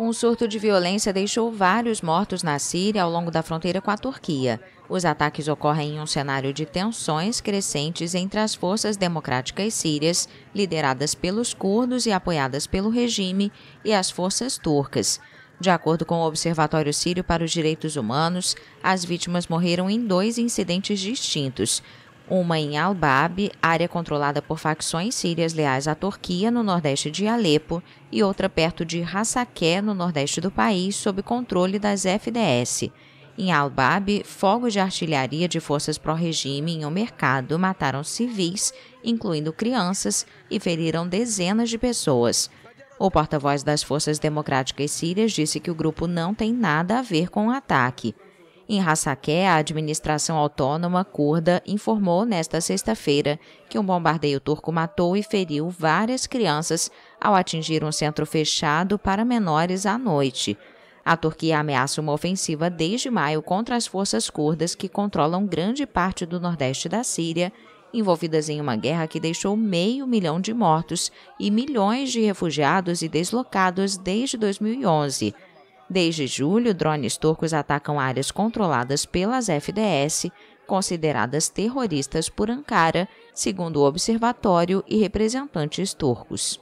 Um surto de violência deixou vários mortos na Síria ao longo da fronteira com a Turquia. Os ataques ocorrem em um cenário de tensões crescentes entre as forças democráticas sírias, lideradas pelos curdos e apoiadas pelo regime, e as forças turcas. De acordo com o Observatório Sírio para os Direitos Humanos, as vítimas morreram em dois incidentes distintos uma em Al-Bab, área controlada por facções sírias leais à Turquia, no nordeste de Alepo, e outra perto de Hassaké, no nordeste do país, sob controle das FDS. Em Al-Bab, fogos de artilharia de forças pró-regime em um mercado mataram civis, incluindo crianças, e feriram dezenas de pessoas. O porta-voz das Forças Democráticas Sírias disse que o grupo não tem nada a ver com o ataque. Em Hassaké, a administração autônoma curda informou nesta sexta-feira que um bombardeio turco matou e feriu várias crianças ao atingir um centro fechado para menores à noite. A Turquia ameaça uma ofensiva desde maio contra as forças curdas que controlam grande parte do nordeste da Síria, envolvidas em uma guerra que deixou meio milhão de mortos e milhões de refugiados e deslocados desde 2011. Desde julho, drones turcos atacam áreas controladas pelas FDS, consideradas terroristas por Ankara, segundo o observatório e representantes turcos.